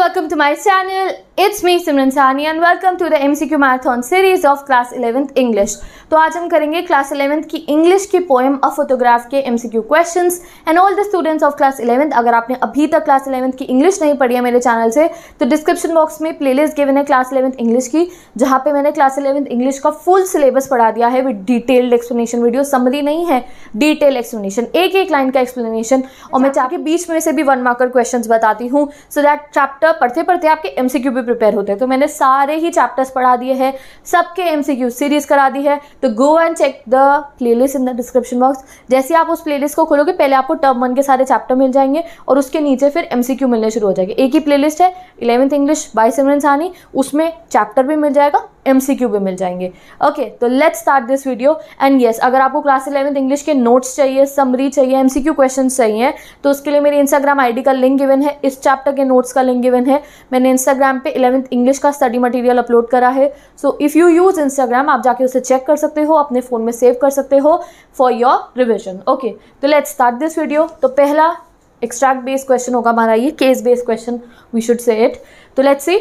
welcome to my channel. It's me Simran Sani and welcome to the MCQ Marathon series of Class 11th English. तो आज हम करेंगे class 11th की English की poem और photograph के MCQ questions and all the students of class 11th अगर आपने अभी तक क्लास 11th की इंग्लिश नहीं पढ़ी है मेरे चैनल से तो डिस्क्रिप्शन बॉक्स में प्लेलिस्ट गिवन है क्लास 11th इंग्लिश की जहाँ पर मैंने क्लास 11th इंग्लिश का फुल सिलेबस पढ़ा दिया है विद डिटेल्ड एक्सप्लेनेशन वीडियो समझी नहीं है डिटेल एक्सप्लेनेशन एक एक लाइन का एक्सप्लेनेशन और मैं चाहिए बीच में से भी वन मार्कर क्वेश्चन बताती हूँ सो दैट चैप्टर पढ़ते पढ़ते आपके एम भी प्रिपेयर होते हैं तो मैंने सारे ही चैप्टर्स पढ़ा दिए हैं सबके एम सीरीज़ करा दी है तो go and check the playlist in the description box जैसे आप उस प्लेलिस्ट को खोलोगे पहले आपको टर्म वन के सारे चैप्टर मिल जाएंगे और उसके नीचे फिर एम मिलने शुरू हो जाएंगे एक ही प्लेलिस्ट है eleventh English by Simran Sani उसमें चैप्टर भी मिल जाएगा एम सी क्यू भी मिल जाएंगे ओके तो let's start this video and yes अगर आपको क्लास इलेवंथ इंग्लिश के नोट्स चाहिए समरी चाहिए एम सी क्यू क्वेश्चन चाहिए तो उसके लिए मेरी इंस्टाग्राम आई डी का लिंक गिवन है इस चैप्टर के नोट्स का लिंक गिवन है मैंने इंस्टाग्राम पर इलेवंथ इंग्लिश का स्टडी मटीरियल अपलोड करा है so if you use Instagram आप जाके उसे चेक कर सकते हो अपने फ़ोन में सेव कर सकते हो फॉर योर रिविजन ओके तो लेट्स स्टार्ट दिस वीडियो तो पहला एक्स्ट्रैक्ट बेस्ड क्वेश्चन होगा हमारा ये case based question we should say it तो let's see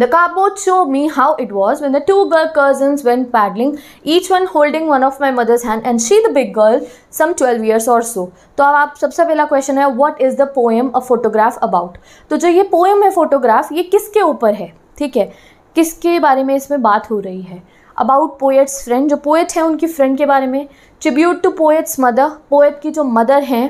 The cardboard showed me how it was when the two girl cousins went paddling, each one holding one of my mother's hand and she the big girl, some twelve years or so. तो अब आप सबसे पहला question है what is the poem a photograph about? तो जो ये poem है फोटोग्राफ ये किसके ऊपर है ठीक है किसके बारे में इसमें बात हो रही है अबाउट पोएट्स फ्रेंड जो पोएट हैं उनकी फ्रेंड के बारे में tribute to poet's mother poet की जो मदर हैं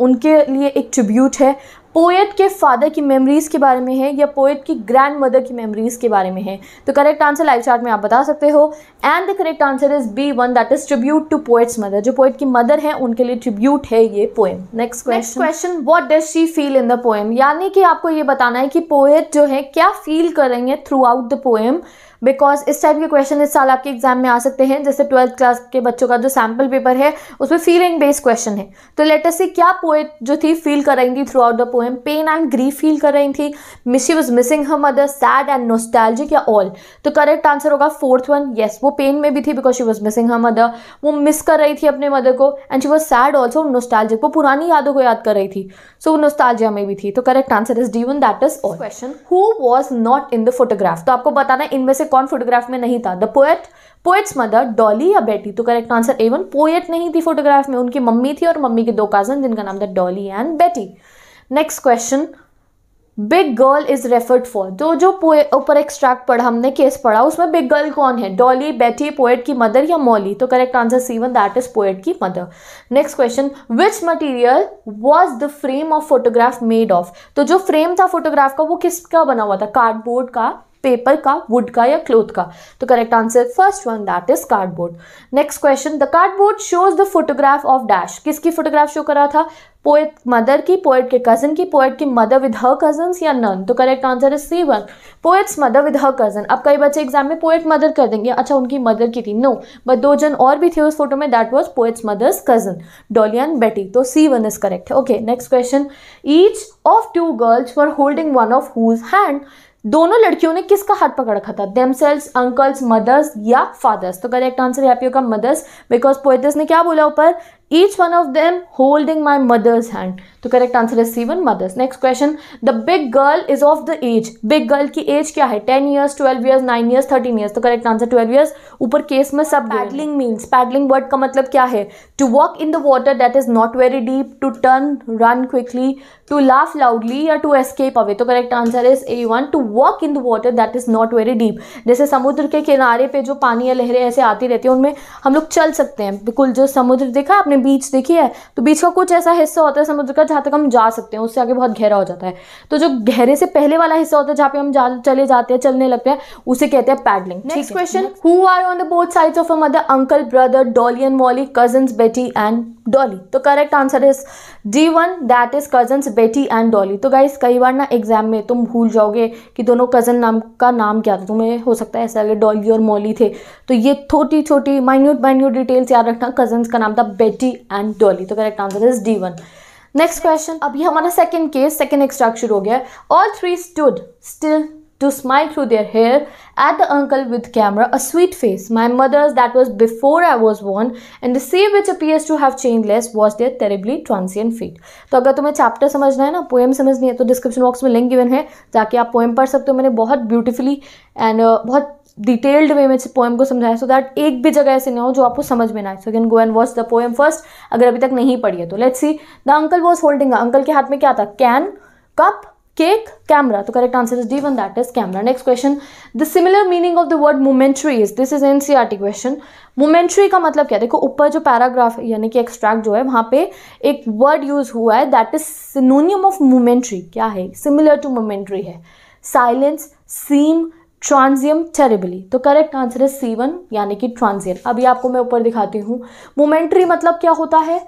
उनके लिए एक ट्रिब्यूट है पोएट के फादर की मेमोरीज़ के बारे में है या पोएट की ग्रैंड मदर की मेमोरीज़ के बारे में है तो करेक्ट आंसर लाइव चार्ट में आप बता सकते हो and the correct answer is B one that is tribute to poet's mother जो पोएट की मदर है उनके लिए ट्रिब्यूट है ये poem next question question what does she feel in the poem यानी कि आपको ये बताना है कि पोएट जो है क्या फील करेंगे throughout the poem because इस टाइप के क्वेश्चन इस साल आपके एग्जाम में आ सकते हैं जैसे ट्वेल्थ क्लास के बच्चों का जो सैम्पल पेपर है उसमें फीलिंग बेस्ड क्वेश्चन है तो लेटर से क्या पोएट जो थी फील कर रही थी throughout the poem pain and grief feel कर रही थी miss she was missing her mother sad and nostalgic या ऑल तो करेक्ट आंसर होगा फोर्थ वन येस वो पेन में भी थी because she was missing her mother वो मिस कर रही थी अपने मदर को and she was sad also nostalgic वो पुरानी यादों को याद कर रही थी सो so, नोस्टालजिया में भी थी तो correct answer is D one that is all question who was not in the photograph तो आपको बताना इनमें से कौन फोटोग्राफ में नहीं था the poet poet's mother Dolly या बेटी तो correct answer A one poet नहीं थी फोटोग्राफ में उनकी मम्मी थी और मम्मी के दो कजन जिनका नाम था Dolly and Betty next question big girl is referred for तो जो ऊपर एक्सट्रैक्ट पढ़ा हमने केस पढ़ा उसमें बिग गर्ल कौन है डॉली बेटी पोएट की मदर या मॉली तो correct answer C one that is poet की mother next question which material was the frame of photograph made of तो जो फ्रेम था फोटोग्राफ का वो किसका बना हुआ था कार्डबोर्ड का पेपर का वुड का या क्लोथ का तो correct answer first one that is cardboard next question the cardboard shows the photograph of dash किसकी फोटोग्राफ शो करा था पोएट मदर की पोएट के कजन की पोएट की मदर विद हर कजन या नन तो correct answer is C one poet's mother with her cousin अब कई बच्चे एग्जाम में पोएट मदर कर देंगे अच्छा उनकी मदर की थी नो बट दो जन और भी थे उस फोटो में that was poet's mother's cousin Dolly and Betty तो C one is correct okay next question each of two girls for holding one of whose hand दोनों लड़कियों ने किसका हाथ पकड़ रखा था सेल्स अंकल्स मदर्स या फादर्स तो करेक्ट आंसर यहाँ पे होगा मदर्स बिकॉज पोइटस ने क्या बोला ऊपर each one of them holding my mother's hand तो करेक्ट आंसर है C one mother's next question the big girl is of the age big girl की एज क्या है ten years twelve years nine years thirteen years तो correct answer twelve years ऊपर case में सब paddling means paddling word का मतलब क्या है to walk in the water that is not very deep to turn run quickly to laugh loudly या to escape away तो correct answer is A one to walk in the water that is not very deep जैसे समुद्र के किनारे पे जो पानी या लहरें ऐसे आती रहती हैं उनमें हम लोग चल सकते हैं बिल्कुल जो समुद्र देखा आपने बीच देखी है तो बीच का कुछ ऐसा हिस्सा होता है समुद्र का जहाँ तक हम जा सकते हैं उससे आगे बहुत गहरा हो जाता है तो जो गहरे से पहले वाला हिस्सा होता है जहाँ पे हम जा, चले जाते हैं चलने लगते हैं उसे कहते हैं paddling next question who are on the both sides of a mother uncle brother Dolly and Molly cousins Betty and Dolly तो correct answer is D one that is cousins Betty and Dolly तो guys कई बार ना exam में तुम भूल जाओगे कि दोनों कज़न नाम का नाम क्या था तुम्हें हो सकता है ऐसा लगे डॉली और मॉली थे तो ये छोटी छोटी माइन्यूट माइन्यूट डिटेल्स याद रखना कजन्स का नाम था बेटी एंड डॉली तो correct answer is D one next question अभी हमारा सेकेंड केस सेकेंड एक्सट्रैक्ट शुरू हो गया all three stood still to smile through their hair at the uncle with camera a sweet face my mother's that was before i was born and the same which appears to have changed less was their terribly transient feet तो अगर तुम्हें chapter समझना है ना poem समझनी है तो description box में लिंक गिवन है जाके आप पोएम पढ़ सकते हो मैंने बहुत ब्यूटीफुली एंड uh, बहुत डिटेल्ड वे में पोएम को समझाया सो दैट एक भी जगह ऐसे ना हो जो आपको समझ में ना आए so can go and watch the poem first अगर अभी तक नहीं पढ़ी है तो let's see the uncle was holding uncle के हाथ में क्या था कैन कप केक कैमरा तो correct answer is D one that is camera next question the similar meaning of the word momentary is this is NCERT question momentary का मतलब क्या देखो ऊपर जो पैराग्राफ यानी कि एक्सट्रैक्ट जो है वहां पे एक वर्ड यूज हुआ है that is synonym of momentary क्या है सिमिलर टू मोमेंट्री है साइलेंस सीम ट्रांजियम टेरेबली तो करेक्ट आंसर है सी वन यानी कि ट्रांजियम अभी आपको मैं ऊपर दिखाती हूँ मोमेंट्री मतलब क्या होता है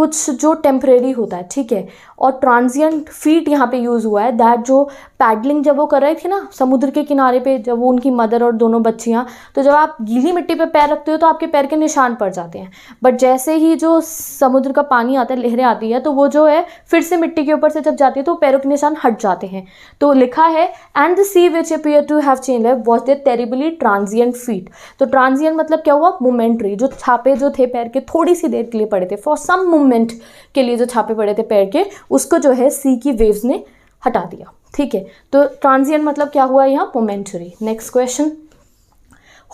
कुछ जो टेम्परेरी होता है ठीक है और ट्रांजियंट फीट यहाँ पे यूज़ हुआ है दैट जो पैडलिंग जब वो कर रहे थे ना समुद्र के किनारे पे जब वो उनकी मदर और दोनों बच्चियाँ तो जब आप गीली मिट्टी पे पैर रखते हो तो आपके पैर के निशान पड़ जाते हैं बट जैसे ही जो समुद्र का पानी आता है लहरें आती है तो वो जो है फिर से मिट्टी के ऊपर से जब जाती है तो पैरों के निशान हट जाते हैं तो लिखा है and the sea which appear to have change life was they terribly transient feet तो ट्रांजियंट मतलब क्या हुआ मोमेंट्री जो छापे जो थे पैर के थोड़ी सी देर के लिए पड़े थे फॉर सम मोमेंट मूवमेंट के लिए जो छापे पड़े थे पैर के उसको जो है सी की वेव्स ने हटा दिया ठीक है तो ट्रांजियन मतलब क्या हुआ यहाँ momentary next question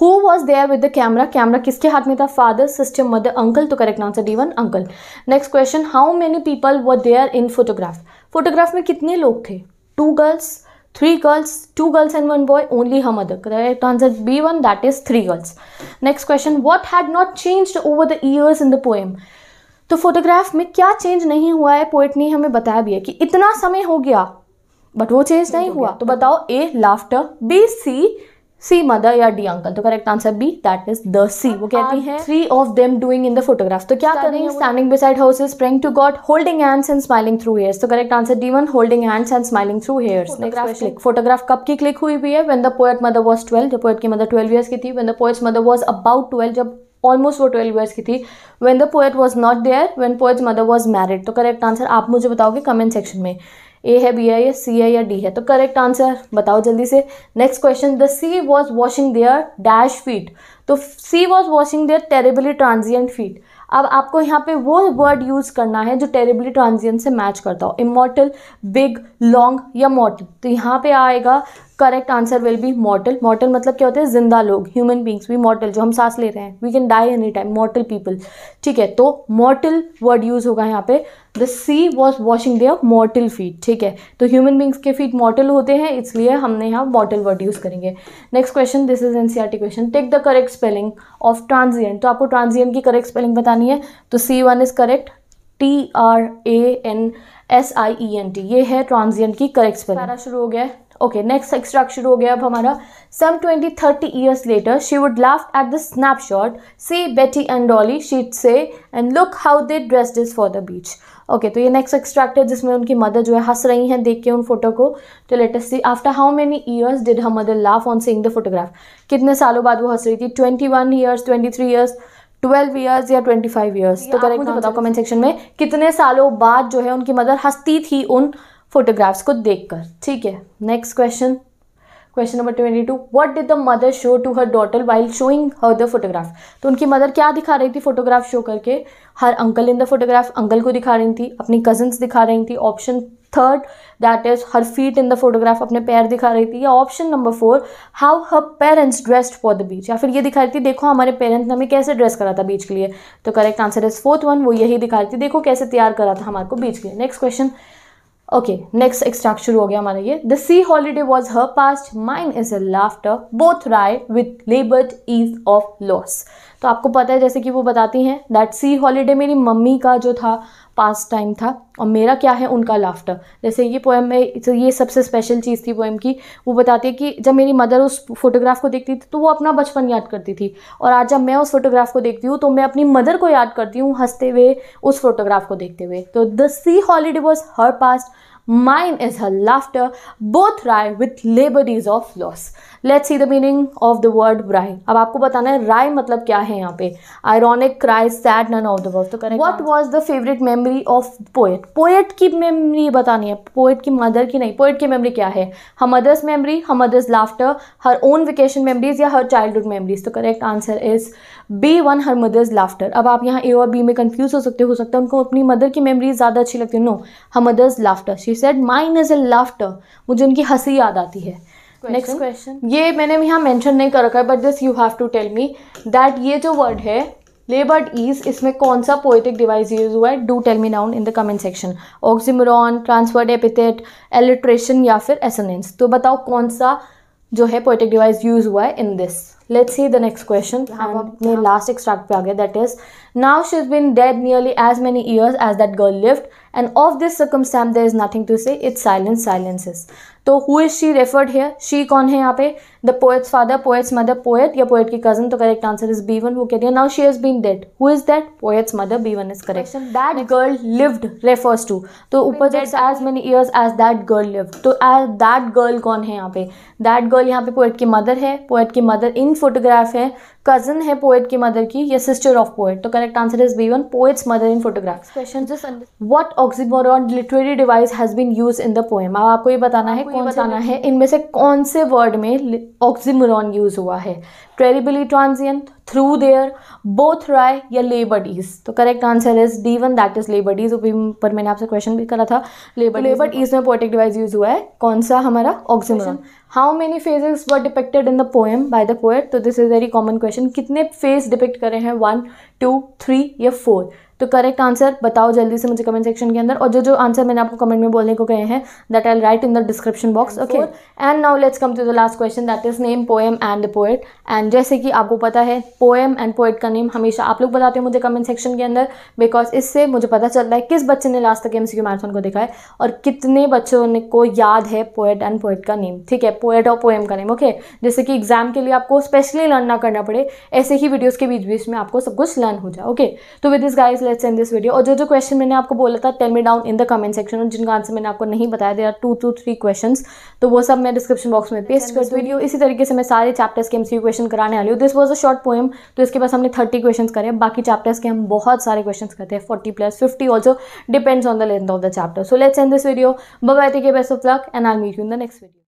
who was there with the camera camera किसके हाथ में था फादर सिस्टर मदर अंकल तो correct answer D one uncle next question how many people were there in photograph photograph में कितने लोग थे two girls three girls two girls and one boy only हम other correct answer B one that is three girls next question what had not changed over the years in the poem तो photograph में क्या change नहीं हुआ है poet ने हमें बताया भी है कि इतना समय हो गया बट वो चेंज नहीं हुआ तो बताओ A laughter B C sea mother या डी अंकल तो correct answer B that is the sea वो कहती हैं three of them doing in the photograph तो क्या कर रही है standing beside house is praying to God holding hands and smiling through hairs तो correct answer D one holding hands and smiling through hairs click photograph कब की click हुई हुई है when the poet mother was twelve जब poet की mother twelve years की थी when the poet's mother was about twelve जब ऑलमोस्ट वो ट्वेल्व ईयर्स की थी when the poet was not there when poet's mother was married तो correct answer आप मुझे बताओगे कमेंट सेक्शन में ए है बी है या सी है या डी है तो करेक्ट आंसर बताओ जल्दी से next question the sea was washing there dash feet तो sea was washing there terribly transient feet अब आपको यहाँ पे वो वर्ड यूज़ करना है जो टेरेबली ट्रांजियंट से मैच करता हो इमोटल बिग लॉन्ग या मोटल तो यहाँ पे आएगा correct answer will be mortal mortal मतलब क्या होते हैं जिंदा लोग ह्यूमन बींग्स वी मॉर्टल जो हम सांस ले रहे हैं we can die any time mortal people ठीक है तो मॉर्टल वर्ड यूज होगा यहाँ पे the sea was washing their mortal feet ठीक है तो ह्यूमन बींग्स के फीट मॉर्टल होते हैं इसलिए हमने यहाँ मॉर्टल वर्ड यूज करेंगे next question this is an question take the correct spelling of transient तो आपको ट्रांजिएंट की करेक्ट स्पेलिंग बतानी है तो C one is correct T R A N S I E N T ये है transient की करेक्ट स्पेलिंग सारा शुरू हो गया है ओके नेक्स्ट एक्स्ट्रा हो गया अब हमारा some twenty thirty years later she would laugh at the snapshot see Betty and Dolly she'd say and look how they dress is for the beach okay तो ये नेक्स्ट एक्सट्रैक्ट है जिसमें उनकी mother जो है हंस रही हैं देख के उन फोटो को तो latest see after how many years did her mother laugh on seeing the photograph कितने सालों बाद वो हंस रही थी twenty one years twenty three years twelve years या ट्वेंटी फाइव ईयर्स तो करेक्ट मुझे बताओ कमेंट सेक्शन में कितने सालों बाद जो है उनकी मदर हंसती थी उन फोटोग्राफ्स को देखकर ठीक है next question question number twenty two what did the mother show to her daughter while showing her the photograph तो उनकी मदर क्या दिखा रही थी फोटोग्राफ शो करके her uncle in the photograph uncle को दिखा रही थी अपनी कजन्स दिखा रही थी option third that is her feet in the photograph अपने पैर दिखा रही थी या option number four how her parents dressed for the beach या फिर ये दिखा रही थी देखो हमारे पेरेंट्स ने हमें कैसे ड्रेस करा था बीच के लिए तो correct answer is fourth one वो यही दिखा रही थी देखो कैसे तैयार करा था हमारे को बीच के लिए next question okay next extract शुरू हो गया हमारा ये the sea holiday was her past mind is a laughter both राय विथ लेबर्ट इज ऑफ लॉस तो आपको पता है जैसे कि वो बताती हैं दैट सी हॉलीडे मेरी मम्मी का जो था पास टाइम था और मेरा क्या है उनका लाफ्टर जैसे ये पोएम में तो ये सबसे स्पेशल चीज़ थी पोएम की वो बताती है कि जब मेरी मदर उस फोटोग्राफ को देखती थी तो वो अपना बचपन याद करती थी और आज जब मैं उस फोटोग्राफ को देखती हूँ तो मैं अपनी मदर को याद करती हूँ हंसते हुए उस फोटोग्राफ को देखते हुए तो the sea holiday was her past Mine is her laughter. Both rye with liberties of loss. Let's see the meaning of the word rye ab aapko batana hai rye matlab kya hai yahan pe Ironic, cry, sad, none of the above. to correct What was the favorite memory of poet? Poet ki memory batani hai poet ki mother ki nahi poet ki memory kya hai Her mother's memory, her mother's laughter, her own vacation memories ya her childhood memories. to correct answer is b one her mother's laughter ab aap yahan a aur b mein confuse ho sakte ho sakta hai unko apni mother ki memories zyada achhi lagti hai no her mother's laughter she said mine is a laughter मुझे उनकी हंसी याद आती है next question ये मैंने यहाँ mention नहीं कर रखा है but this you have to tell me that ये जो वर्ड है लेबर्ड ईज इसमें कौन सा पोएटिक डिवाइस यूज हुआ है do tell me noun in the comment section oxymoron transferred epithet alliteration या फिर एसनेंस तो बताओ कौन सा जो है पोएटिक डिवाइस यूज हुआ है in this let's see the next question अपने लास्ट एक्सट्रैक्ट पे आ गया that is now she is been dead nearly as many years as that girl lift and of this circumstance there is nothing to say it's silence silences तो who is she referred here she कौन है यहाँ पे the poet's father poet's mother poet या poet की cousin तो correct answer is B one who कह रही है now she is been dead who is that poet's mother B one is correct that girl lived refers to तो ऊपर that as many years as that girl lived तो as that girl कौन है यहाँ पे दैट गर्ल यहाँ पे poet की मदर है पोएट की मदर इन फोटोग्राफ है कजन है पोएट की मदर की या सिस्टर ऑफ पोएट तो correct answer is B one poet's mother in photograph question what oxymoron literary device has been use in the poem अब आपको ये बताना है कौन बताना है इनमें से कौन से वर्ड में ऑक्सीमोरॉन यूज हुआ है terribly transient through there both wry या लेबडीज तो correct answer is D one that is laboured ease पर मैंने आपसे क्वेश्चन भी करा था लेबर लेबर ईज में पोएटिक डिवाइस यूज हुआ है कौन सा हमारा oxymoron how many phases were depicted in the poem by the poet तो this is very common question question कितने फेस डिपिक्ट करे हैं वन टू थ्री या फोर तो करेक्ट आंसर बताओ जल्दी से मुझे कमेंट सेक्शन के अंदर और जो जो आंसर मैंने आपको कमेंट में बोलने को कहे हैं that I write in the description box okay and now let's come to the last question that is name poem and poet and जैसे कि आपको पता है पोएम एंड पोएट का नेम हमेशा आप लोग बताते हो मुझे कमेंट सेक्शन के अंदर बिकॉज इससे मुझे पता चल रहा है किस बच्चे ने लास्ट तक एम सी मैराथन को देखा है और कितने बच्चों ने को याद है पोएट एंड पोएट का नेम ठीक है पोएट और पोएम का नेम ओके जैसे कि एग्जाम के लिए आपको स्पेशली लर्न ना करना पड़े ऐसे ही वीडियोज़ के बीच बीच में आपको सब कुछ लर्न हो जाए ओके तो with this guys let's end this video और जो जो क्वेश्चन मैंने आपको बोला था tell me down in the comment section और जिनका आंसर मैंने आपको नहीं बताया they are two two three question तो वो सब मैं डिस्क्रिप्शन बॉक्स में पेस्ट कर वीडियो इसी तरीके से मैं सारे चैप्टर्स के एमसीयू क्वेश्चन कराने वाली हूँ this was a short poem तो इसके पास हमने थर्टी क्वेश्चन करे बाकी चैप्टर्स के हम बहुत सारे क्वेश्चन करते हैं forty plus fifty also depends on the length of the chapter so let's end this video bye take best of luck and I meet you in the next video